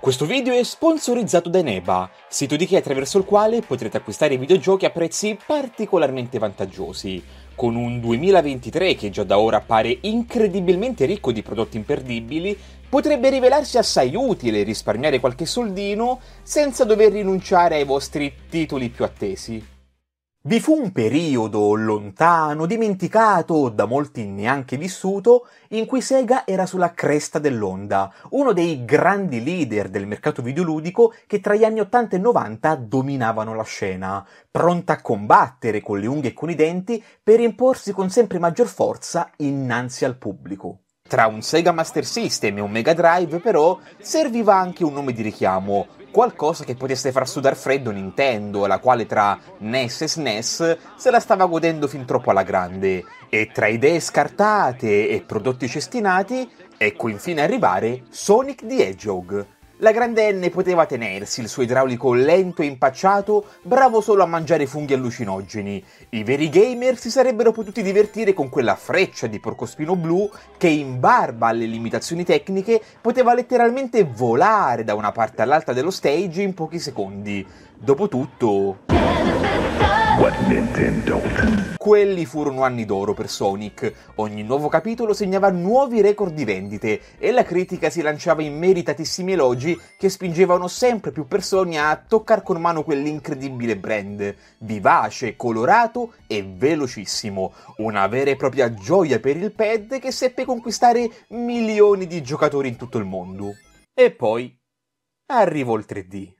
Questo video è sponsorizzato da Neba, sito di chi attraverso il quale potrete acquistare videogiochi a prezzi particolarmente vantaggiosi. Con un 2023 che già da ora appare incredibilmente ricco di prodotti imperdibili, potrebbe rivelarsi assai utile risparmiare qualche soldino senza dover rinunciare ai vostri titoli più attesi. Vi fu un periodo lontano, dimenticato, da molti neanche vissuto, in cui Sega era sulla cresta dell'onda, uno dei grandi leader del mercato videoludico che tra gli anni 80 e 90 dominavano la scena, pronta a combattere con le unghie e con i denti per imporsi con sempre maggior forza innanzi al pubblico. Tra un Sega Master System e un Mega Drive però serviva anche un nome di richiamo, qualcosa che potesse far sudar freddo Nintendo, la quale tra NES e SNES se la stava godendo fin troppo alla grande. E tra idee scartate e prodotti cestinati, ecco infine arrivare Sonic the Hedgehog. La grandenne poteva tenersi, il suo idraulico lento e impacciato, bravo solo a mangiare funghi allucinogeni. I veri gamer si sarebbero potuti divertire con quella freccia di porcospino blu che in barba alle limitazioni tecniche poteva letteralmente volare da una parte all'altra dello stage in pochi secondi. Dopotutto... Quelli furono anni d'oro per Sonic. Ogni nuovo capitolo segnava nuovi record di vendite e la critica si lanciava in meritatissimi elogi che spingevano sempre più persone a toccare con mano quell'incredibile brand, vivace, colorato e velocissimo. Una vera e propria gioia per il pad che seppe conquistare milioni di giocatori in tutto il mondo. E poi arrivò il 3D.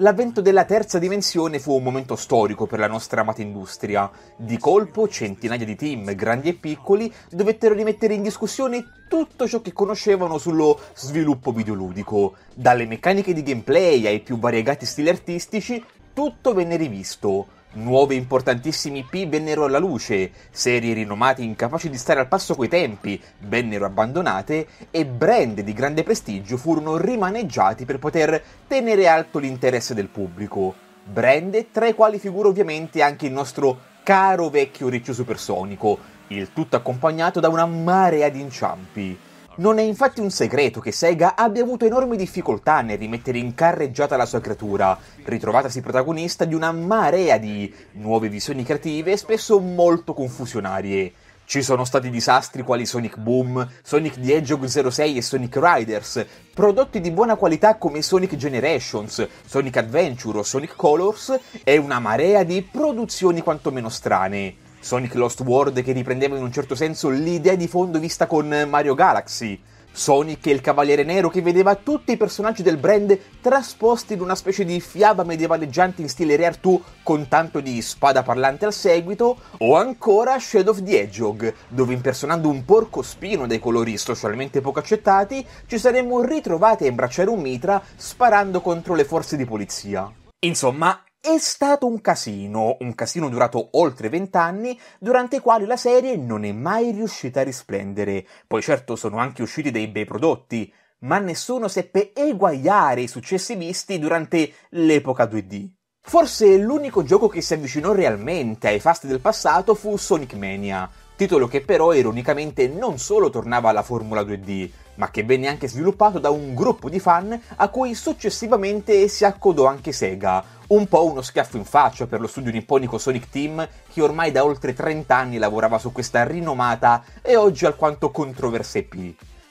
L'avvento della terza dimensione fu un momento storico per la nostra amata industria. Di colpo centinaia di team, grandi e piccoli, dovettero rimettere in discussione tutto ciò che conoscevano sullo sviluppo videoludico. Dalle meccaniche di gameplay ai più variegati stili artistici, tutto venne rivisto. Nuovi importantissimi P vennero alla luce, serie rinomate incapaci di stare al passo coi tempi vennero abbandonate e brand di grande prestigio furono rimaneggiati per poter tenere alto l'interesse del pubblico. Brand tra i quali figura ovviamente anche il nostro caro vecchio riccio supersonico, il tutto accompagnato da una marea di inciampi. Non è infatti un segreto che Sega abbia avuto enormi difficoltà nel rimettere in carreggiata la sua creatura, ritrovatasi protagonista di una marea di nuove visioni creative spesso molto confusionarie. Ci sono stati disastri quali Sonic Boom, Sonic the Hedgehog 06 e Sonic Riders, prodotti di buona qualità come Sonic Generations, Sonic Adventure o Sonic Colors e una marea di produzioni quantomeno strane. Sonic Lost World che riprendeva in un certo senso l'idea di fondo vista con Mario Galaxy. Sonic e il Cavaliere Nero che vedeva tutti i personaggi del brand trasposti in una specie di fiaba medievaleggiante in stile Re 2 con tanto di spada parlante al seguito, o ancora Shadow of the Hedgehog, dove impersonando un porco spino dai colori socialmente poco accettati, ci saremmo ritrovati a imbracciare un mitra sparando contro le forze di polizia. Insomma, è stato un casino, un casino durato oltre vent'anni, durante i quali la serie non è mai riuscita a risplendere. Poi certo sono anche usciti dei bei prodotti, ma nessuno seppe eguagliare i successi visti durante l'epoca 2D. Forse l'unico gioco che si avvicinò realmente ai fasti del passato fu Sonic Mania, titolo che però ironicamente non solo tornava alla Formula 2D, ma che venne anche sviluppato da un gruppo di fan a cui successivamente si accodò anche Sega, un po' uno schiaffo in faccia per lo studio nipponico Sonic Team che ormai da oltre 30 anni lavorava su questa rinomata e oggi alquanto controversa IP.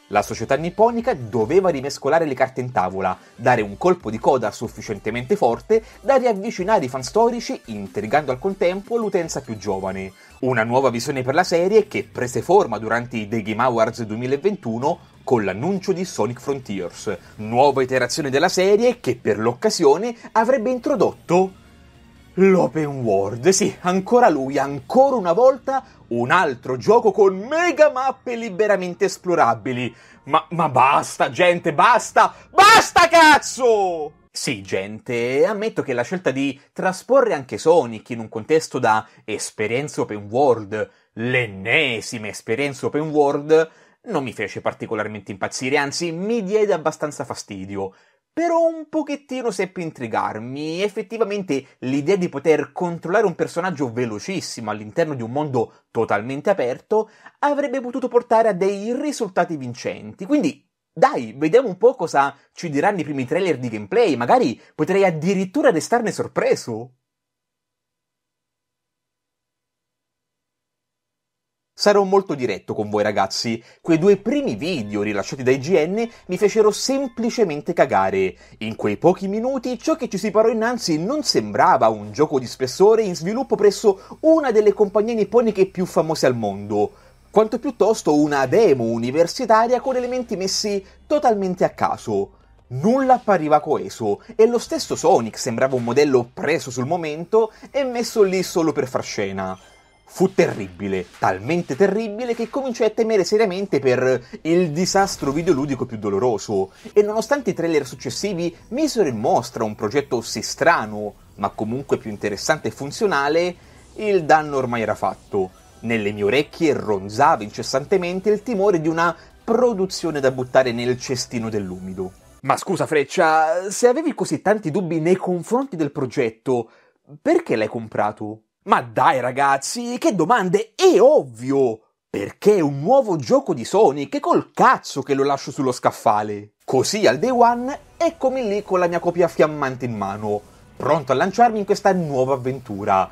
La società nipponica doveva rimescolare le carte in tavola, dare un colpo di coda sufficientemente forte da riavvicinare i fan storici, intrigando al contempo l'utenza più giovane. Una nuova visione per la serie che prese forma durante i The Game Awards 2021 con l'annuncio di Sonic Frontiers, nuova iterazione della serie che per l'occasione avrebbe introdotto l'open world. Sì, ancora lui, ancora una volta un altro gioco con mega mappe liberamente esplorabili. Ma, ma basta, gente, basta! Basta, cazzo! Sì, gente, ammetto che la scelta di trasporre anche Sonic in un contesto da esperienza open world, l'ennesima esperienza open world, non mi fece particolarmente impazzire, anzi mi diede abbastanza fastidio, però un pochettino seppi intrigarmi. Effettivamente l'idea di poter controllare un personaggio velocissimo all'interno di un mondo totalmente aperto avrebbe potuto portare a dei risultati vincenti. Quindi, dai, vediamo un po' cosa ci diranno i primi trailer di gameplay, magari potrei addirittura restarne sorpreso. Sarò molto diretto con voi ragazzi, quei due primi video rilasciati da IGN mi fecero semplicemente cagare. In quei pochi minuti ciò che ci si parò innanzi non sembrava un gioco di spessore in sviluppo presso una delle compagnie nipponiche più famose al mondo, quanto piuttosto una demo universitaria con elementi messi totalmente a caso. Nulla appariva coeso e lo stesso Sonic sembrava un modello preso sul momento e messo lì solo per far scena fu terribile, talmente terribile che cominciai a temere seriamente per il disastro videoludico più doloroso, e nonostante i trailer successivi misero in mostra un progetto sì strano, ma comunque più interessante e funzionale, il danno ormai era fatto. Nelle mie orecchie ronzava incessantemente il timore di una produzione da buttare nel cestino dell'umido. Ma scusa Freccia, se avevi così tanti dubbi nei confronti del progetto, perché l'hai comprato? Ma dai ragazzi, che domande! È ovvio! Perché è un nuovo gioco di Sonic, e col cazzo che lo lascio sullo scaffale! Così al day one, eccomi lì con la mia copia fiammante in mano, pronto a lanciarmi in questa nuova avventura.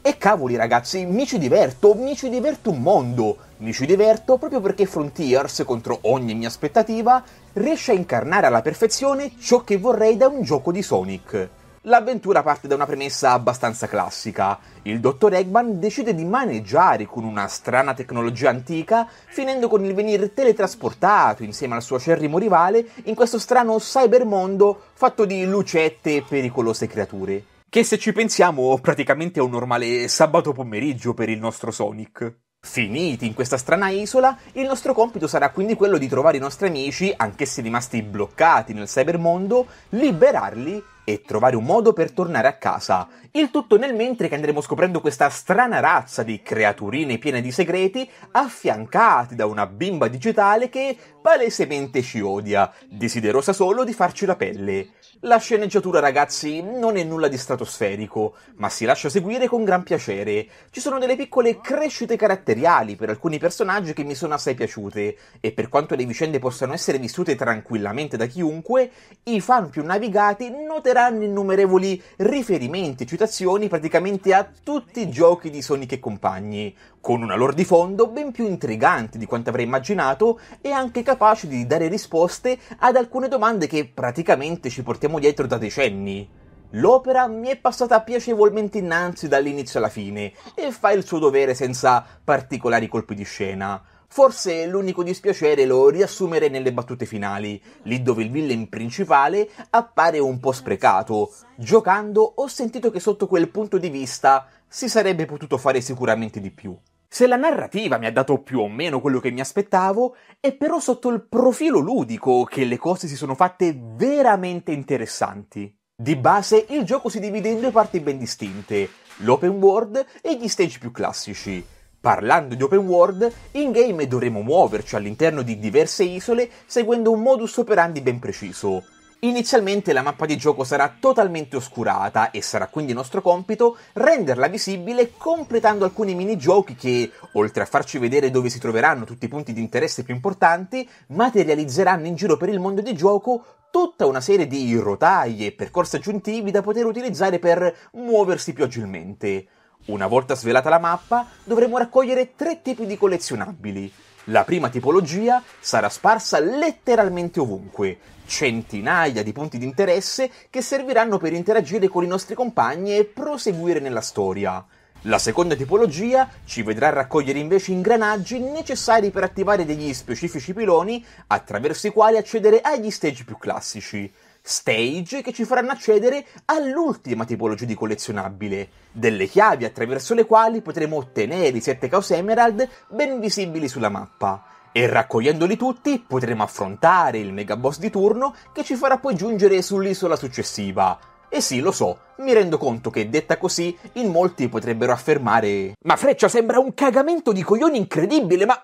E cavoli ragazzi, mi ci diverto, mi ci diverto un mondo, mi ci diverto proprio perché Frontiers, contro ogni mia aspettativa, riesce a incarnare alla perfezione ciò che vorrei da un gioco di Sonic. L'avventura parte da una premessa abbastanza classica. Il dottor Eggman decide di maneggiare con una strana tecnologia antica, finendo con il venire teletrasportato insieme al suo acerrimo rivale in questo strano cybermondo fatto di lucette e pericolose creature. Che se ci pensiamo praticamente è un normale sabato pomeriggio per il nostro Sonic. Finiti in questa strana isola, il nostro compito sarà quindi quello di trovare i nostri amici, anch'essi rimasti bloccati nel cybermondo, liberarli e trovare un modo per tornare a casa. Il tutto nel mentre che andremo scoprendo questa strana razza di creaturine piene di segreti, affiancati da una bimba digitale che palesemente ci odia, desiderosa solo di farci la pelle. La sceneggiatura, ragazzi, non è nulla di stratosferico, ma si lascia seguire con gran piacere. Ci sono delle piccole crescite caratteriali per alcuni personaggi che mi sono assai piaciute, e per quanto le vicende possano essere vissute tranquillamente da chiunque, i fan più navigati noteranno troveranno innumerevoli riferimenti e citazioni praticamente a tutti i giochi di Sonic e compagni, con una lore di fondo ben più intrigante di quanto avrei immaginato e anche capace di dare risposte ad alcune domande che praticamente ci portiamo dietro da decenni. L'opera mi è passata piacevolmente innanzi dall'inizio alla fine e fa il suo dovere senza particolari colpi di scena Forse l'unico dispiacere lo riassumere nelle battute finali, lì dove il villain principale appare un po' sprecato. Giocando ho sentito che sotto quel punto di vista si sarebbe potuto fare sicuramente di più. Se la narrativa mi ha dato più o meno quello che mi aspettavo, è però sotto il profilo ludico che le cose si sono fatte veramente interessanti. Di base il gioco si divide in due parti ben distinte, l'open world e gli stage più classici. Parlando di open world, in game dovremo muoverci all'interno di diverse isole seguendo un modus operandi ben preciso. Inizialmente la mappa di gioco sarà totalmente oscurata e sarà quindi nostro compito renderla visibile completando alcuni minigiochi che, oltre a farci vedere dove si troveranno tutti i punti di interesse più importanti, materializzeranno in giro per il mondo di gioco tutta una serie di rotaie e percorsi aggiuntivi da poter utilizzare per muoversi più agilmente. Una volta svelata la mappa, dovremo raccogliere tre tipi di collezionabili. La prima tipologia sarà sparsa letteralmente ovunque, centinaia di punti di interesse che serviranno per interagire con i nostri compagni e proseguire nella storia. La seconda tipologia ci vedrà raccogliere invece ingranaggi necessari per attivare degli specifici piloni attraverso i quali accedere agli stage più classici stage che ci faranno accedere all'ultima tipologia di collezionabile, delle chiavi attraverso le quali potremo ottenere i 7 cause emerald ben visibili sulla mappa. E raccogliendoli tutti potremo affrontare il megaboss di turno che ci farà poi giungere sull'isola successiva, e sì, lo so, mi rendo conto che detta così in molti potrebbero affermare Ma Freccia sembra un cagamento di coglioni incredibile, ma...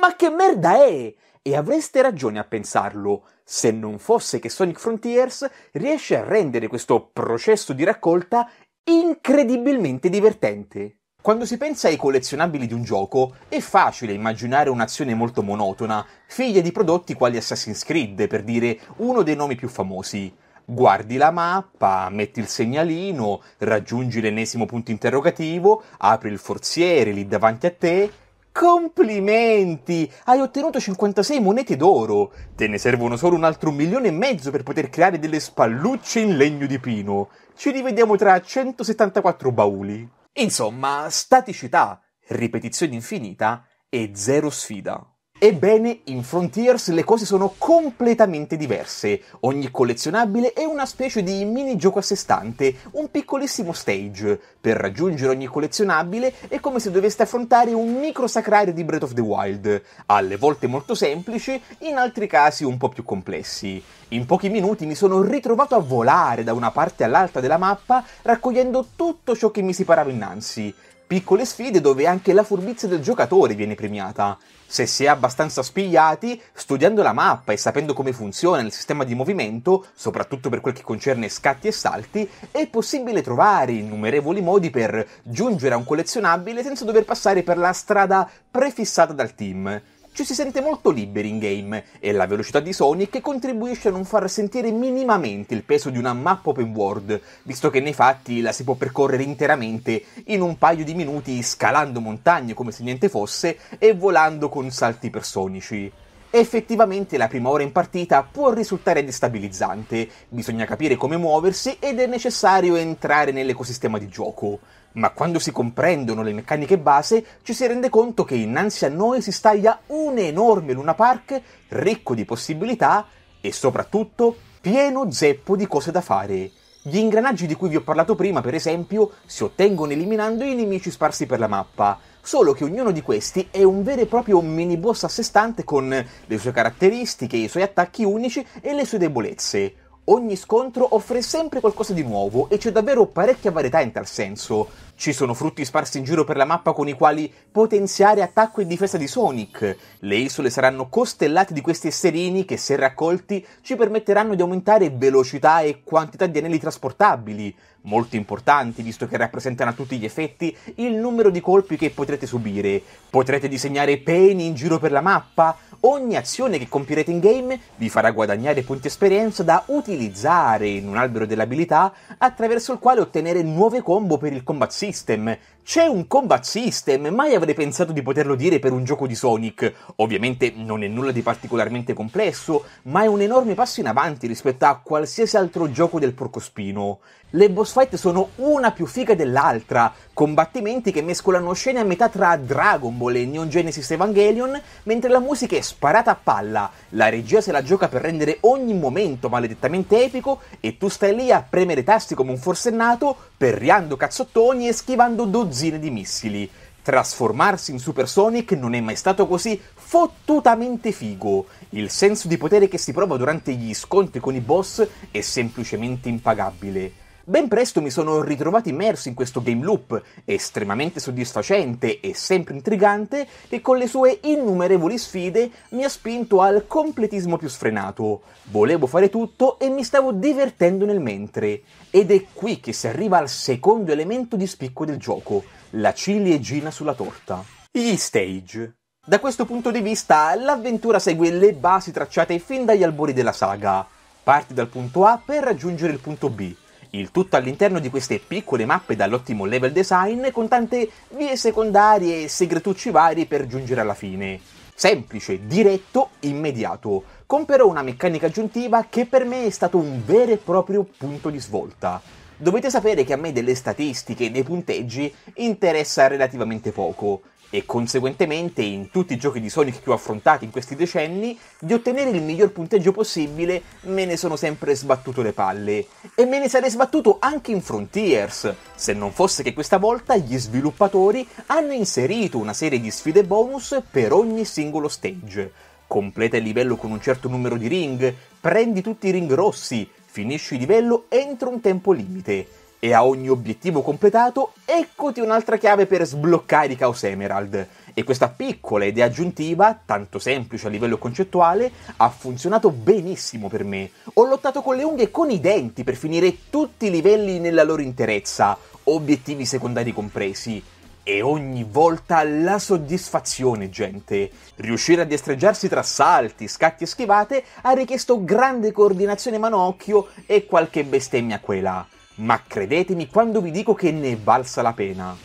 ma che merda è? E avreste ragione a pensarlo se non fosse che Sonic Frontiers riesce a rendere questo processo di raccolta incredibilmente divertente. Quando si pensa ai collezionabili di un gioco, è facile immaginare un'azione molto monotona, figlia di prodotti quali Assassin's Creed, per dire uno dei nomi più famosi. Guardi la mappa, metti il segnalino, raggiungi l'ennesimo punto interrogativo, apri il forziere lì davanti a te Complimenti! Hai ottenuto 56 monete d'oro. Te ne servono solo un altro milione e mezzo per poter creare delle spallucce in legno di pino. Ci rivediamo tra 174 bauli. Insomma, staticità, ripetizione infinita e zero sfida. Ebbene, in Frontiers le cose sono completamente diverse. Ogni collezionabile è una specie di mini gioco a sé stante, un piccolissimo stage. Per raggiungere ogni collezionabile è come se doveste affrontare un micro sacrario di Breath of the Wild, alle volte molto semplici, in altri casi un po' più complessi. In pochi minuti mi sono ritrovato a volare da una parte all'altra della mappa, raccogliendo tutto ciò che mi si parava innanzi piccole sfide dove anche la furbizia del giocatore viene premiata. Se si è abbastanza spigliati, studiando la mappa e sapendo come funziona il sistema di movimento, soprattutto per quel che concerne scatti e salti, è possibile trovare innumerevoli modi per giungere a un collezionabile senza dover passare per la strada prefissata dal team ci cioè, si sente molto liberi in game e la velocità di Sonic contribuisce a non far sentire minimamente il peso di una mappa open world, visto che nei fatti la si può percorrere interamente in un paio di minuti scalando montagne come se niente fosse e volando con salti personici. Effettivamente la prima ora in partita può risultare destabilizzante, bisogna capire come muoversi ed è necessario entrare nell'ecosistema di gioco ma quando si comprendono le meccaniche base ci si rende conto che innanzi a noi si staglia un enorme Luna Park ricco di possibilità e soprattutto pieno zeppo di cose da fare. Gli ingranaggi di cui vi ho parlato prima, per esempio, si ottengono eliminando i nemici sparsi per la mappa, solo che ognuno di questi è un vero e proprio mini boss a sé stante con le sue caratteristiche, i suoi attacchi unici e le sue debolezze ogni scontro offre sempre qualcosa di nuovo e c'è davvero parecchia varietà in tal senso. Ci sono frutti sparsi in giro per la mappa con i quali potenziare attacco e difesa di Sonic. Le isole saranno costellate di questi esserini che, se raccolti, ci permetteranno di aumentare velocità e quantità di anelli trasportabili, molto importanti visto che rappresentano a tutti gli effetti il numero di colpi che potrete subire. Potrete disegnare peni in giro per la mappa. Ogni azione che compirete in game vi farà guadagnare punti esperienza da utilizzare in un albero dell'abilità attraverso il quale ottenere nuove combo per il combazzino system. C'è un combat system, mai avrei pensato di poterlo dire per un gioco di Sonic. Ovviamente non è nulla di particolarmente complesso, ma è un enorme passo in avanti rispetto a qualsiasi altro gioco del porcospino. Le boss fight sono una più figa dell'altra, combattimenti che mescolano scene a metà tra Dragon Ball e Neon Genesis Evangelion, mentre la musica è sparata a palla, la regia se la gioca per rendere ogni momento maledettamente epico e tu stai lì a premere tasti come un forsennato, perriando cazzottoni e schivando dozzine di missili. Trasformarsi in Super Sonic non è mai stato così fottutamente figo. Il senso di potere che si prova durante gli scontri con i boss è semplicemente impagabile. Ben presto mi sono ritrovato immerso in questo game loop estremamente soddisfacente e sempre intrigante che con le sue innumerevoli sfide mi ha spinto al completismo più sfrenato. Volevo fare tutto e mi stavo divertendo nel mentre. Ed è qui che si arriva al secondo elemento di spicco del gioco, la ciliegina sulla torta. Gli stage. Da questo punto di vista, l'avventura segue le basi tracciate fin dagli albori della saga. Parti dal punto A per raggiungere il punto B, il tutto all'interno di queste piccole mappe dall'ottimo level design con tante vie secondarie e segretucci vari per giungere alla fine. Semplice, diretto, immediato, con però una meccanica aggiuntiva che per me è stato un vero e proprio punto di svolta. Dovete sapere che a me delle statistiche e dei punteggi interessa relativamente poco, e conseguentemente in tutti i giochi di Sonic che ho affrontato in questi decenni, di ottenere il miglior punteggio possibile me ne sono sempre sbattuto le palle. E me ne sarei sbattuto anche in Frontiers, se non fosse che questa volta gli sviluppatori hanno inserito una serie di sfide bonus per ogni singolo stage. Completa il livello con un certo numero di ring, prendi tutti i ring rossi, finisci il livello entro un tempo limite e a ogni obiettivo completato, eccoti un'altra chiave per sbloccare i Chaos Emerald. E questa piccola idea aggiuntiva, tanto semplice a livello concettuale, ha funzionato benissimo per me. Ho lottato con le unghie e con i denti per finire tutti i livelli nella loro interezza, obiettivi secondari compresi. E ogni volta la soddisfazione, gente. Riuscire a destreggiarsi tra salti, scatti e schivate ha richiesto grande coordinazione mano-occhio e qualche bestemmia qua e là ma credetemi quando vi dico che ne è valsa la pena.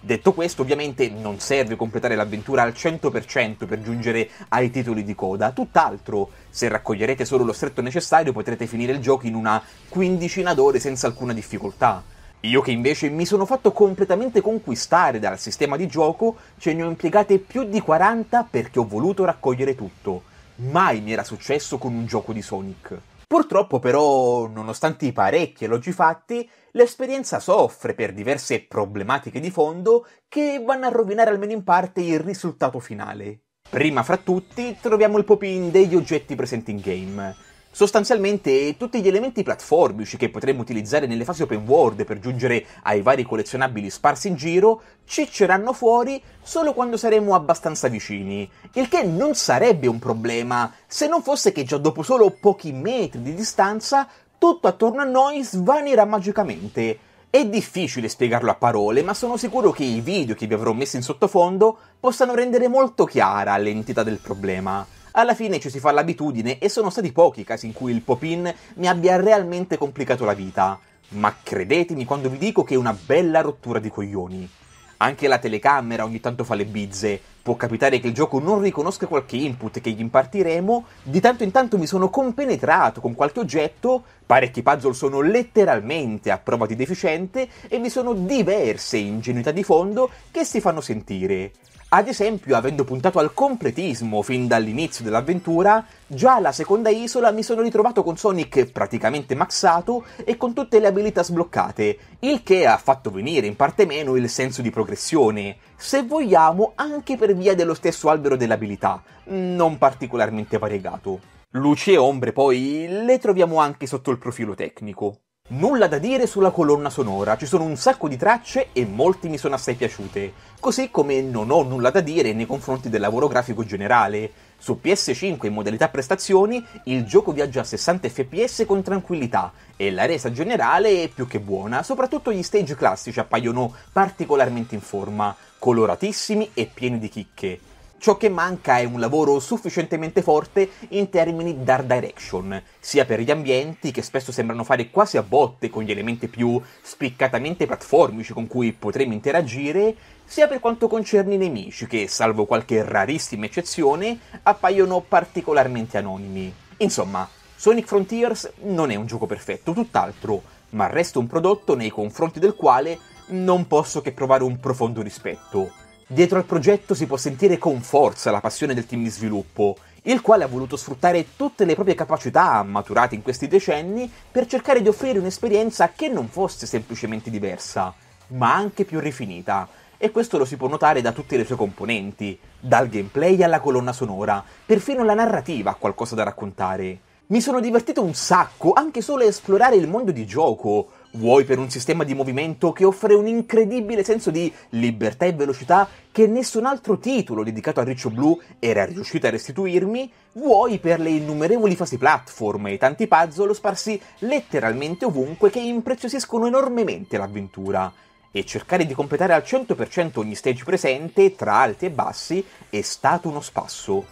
Detto questo, ovviamente non serve completare l'avventura al 100% per giungere ai titoli di coda, tutt'altro, se raccoglierete solo lo stretto necessario potrete finire il gioco in una quindicina d'ore senza alcuna difficoltà. Io che invece mi sono fatto completamente conquistare dal sistema di gioco, ce ne ho impiegate più di 40 perché ho voluto raccogliere tutto. Mai mi era successo con un gioco di Sonic. Purtroppo però, nonostante i parecchi elogi fatti, l'esperienza soffre per diverse problematiche di fondo che vanno a rovinare almeno in parte il risultato finale. Prima fra tutti troviamo il pop-in degli oggetti presenti in game, sostanzialmente tutti gli elementi platformici che potremmo utilizzare nelle fasi open world per giungere ai vari collezionabili sparsi in giro cicceranno fuori solo quando saremo abbastanza vicini, il che non sarebbe un problema se non fosse che già dopo solo pochi metri di distanza tutto attorno a noi svanirà magicamente. È difficile spiegarlo a parole, ma sono sicuro che i video che vi avrò messo in sottofondo possano rendere molto chiara l'entità del problema. Alla fine ci si fa l'abitudine e sono stati pochi i casi in cui il pop-in mi abbia realmente complicato la vita. Ma credetemi quando vi dico che è una bella rottura di coglioni. Anche la telecamera ogni tanto fa le bizze. Può capitare che il gioco non riconosca qualche input che gli impartiremo. Di tanto in tanto mi sono compenetrato con qualche oggetto. Parecchi puzzle sono letteralmente a prova di deficiente e vi sono diverse ingenuità di fondo che si fanno sentire. Ad esempio, avendo puntato al completismo fin dall'inizio dell'avventura, già alla seconda isola mi sono ritrovato con Sonic praticamente maxato e con tutte le abilità sbloccate, il che ha fatto venire in parte meno il senso di progressione, se vogliamo anche per via dello stesso albero dell'abilità, non particolarmente variegato. Luci e ombre poi le troviamo anche sotto il profilo tecnico. Nulla da dire sulla colonna sonora, ci sono un sacco di tracce e molti mi sono assai piaciute, così come non ho nulla da dire nei confronti del lavoro grafico generale. Su PS5 in modalità prestazioni il gioco viaggia a 60 fps con tranquillità e la resa generale è più che buona, soprattutto gli stage classici appaiono particolarmente in forma, coloratissimi e pieni di chicche. Ciò che manca è un lavoro sufficientemente forte in termini d'art direction, sia per gli ambienti che spesso sembrano fare quasi a botte con gli elementi più spiccatamente platformici con cui potremo interagire, sia per quanto concerne i nemici che, salvo qualche rarissima eccezione, appaiono particolarmente anonimi. Insomma, Sonic Frontiers non è un gioco perfetto, tutt'altro, ma resta un prodotto nei confronti del quale non posso che provare un profondo rispetto Dietro al progetto si può sentire con forza la passione del team di sviluppo, il quale ha voluto sfruttare tutte le proprie capacità maturate in questi decenni per cercare di offrire un'esperienza che non fosse semplicemente diversa, ma anche più rifinita. E questo lo si può notare da tutte le sue componenti, dal gameplay alla colonna sonora, perfino la narrativa ha qualcosa da raccontare. Mi sono divertito un sacco anche solo a esplorare il mondo di gioco, Vuoi per un sistema di movimento che offre un incredibile senso di libertà e velocità che nessun altro titolo dedicato a Riccio Blu era riuscito a restituirmi, vuoi per le innumerevoli fasi platform e tanti puzzle sparsi letteralmente ovunque che impreziosiscono enormemente l'avventura e cercare di completare al 100% ogni stage presente, tra alti e bassi, è stato uno spasso.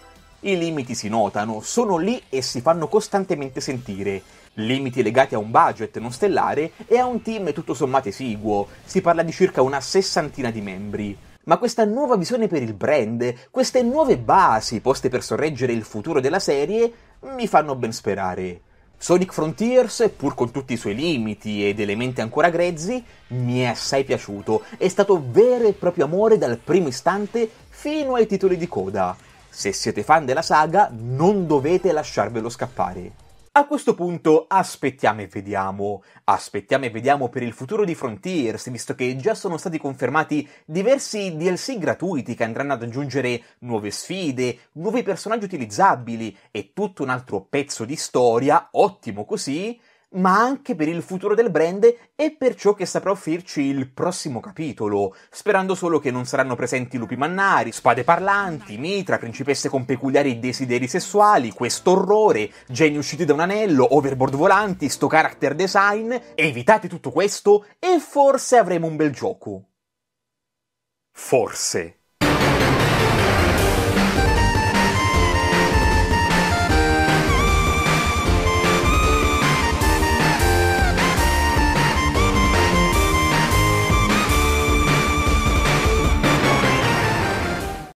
I limiti si notano, sono lì e si fanno costantemente sentire, limiti legati a un budget non stellare e a un team tutto sommato esiguo, si parla di circa una sessantina di membri. Ma questa nuova visione per il brand, queste nuove basi poste per sorreggere il futuro della serie, mi fanno ben sperare. Sonic Frontiers, pur con tutti i suoi limiti ed elementi ancora grezzi, mi è assai piaciuto. È stato vero e proprio amore dal primo istante fino ai titoli di coda. Se siete fan della saga, non dovete lasciarvelo scappare. A questo punto aspettiamo e vediamo. Aspettiamo e vediamo per il futuro di Frontiers, visto che già sono stati confermati diversi DLC gratuiti che andranno ad aggiungere nuove sfide, nuovi personaggi utilizzabili e tutto un altro pezzo di storia, ottimo così, ma anche per il futuro del brand e per ciò che saprà offrirci il prossimo capitolo, sperando solo che non saranno presenti lupi mannari, spade parlanti, mitra, principesse con peculiari desideri sessuali, questo orrore, geni usciti da un anello, overboard volanti, sto character design, evitate tutto questo e forse avremo un bel gioco. Forse.